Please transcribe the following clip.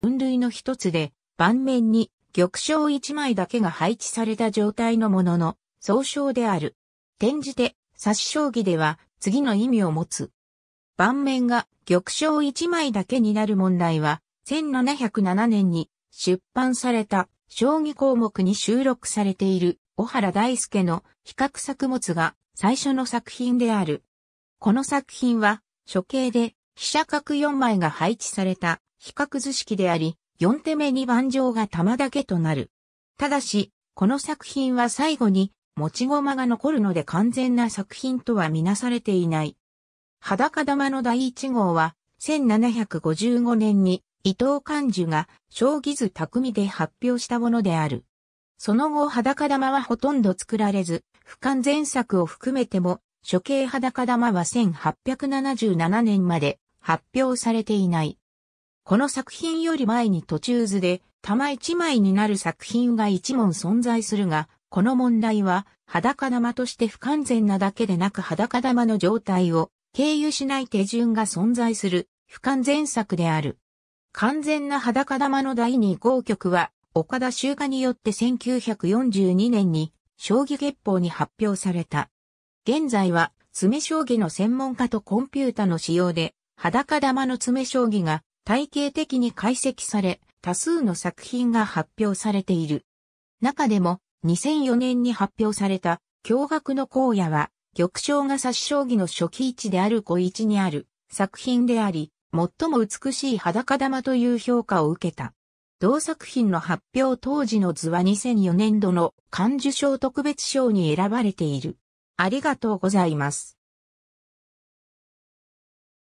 分類の一つで、盤面に玉章一枚だけが配置された状態のものの、総称である。転じて、指し将棋では次の意味を持つ。盤面が玉章一枚だけになる問題は、1707年に出版された将棋項目に収録されている小原大輔の比較作物が最初の作品である。この作品は、処刑で、飛車角4枚が配置された比較図式であり、4手目に盤上が玉だけとなる。ただし、この作品は最後に持ち駒が残るので完全な作品とはみなされていない。裸玉の第1号は、1755年に伊藤寛樹が将棋図匠で発表したものである。その後裸玉はほとんど作られず、不完全作を含めても、処刑裸玉は1877年まで発表されていない。この作品より前に途中図で玉一枚になる作品が一問存在するが、この問題は裸玉として不完全なだけでなく裸玉の状態を経由しない手順が存在する不完全作である。完全な裸玉の第2号曲は岡田修賀によって1942年に将棋月報に発表された。現在は詰将棋の専門家とコンピュータの使用で裸玉の詰将棋が体系的に解析され、多数の作品が発表されている。中でも、2004年に発表された、驚愕の荒野は、玉将が殺将棋の初期位置である小一にある作品であり、最も美しい裸玉という評価を受けた。同作品の発表当時の図は2004年度の漢受賞特別賞に選ばれている。ありがとうございます。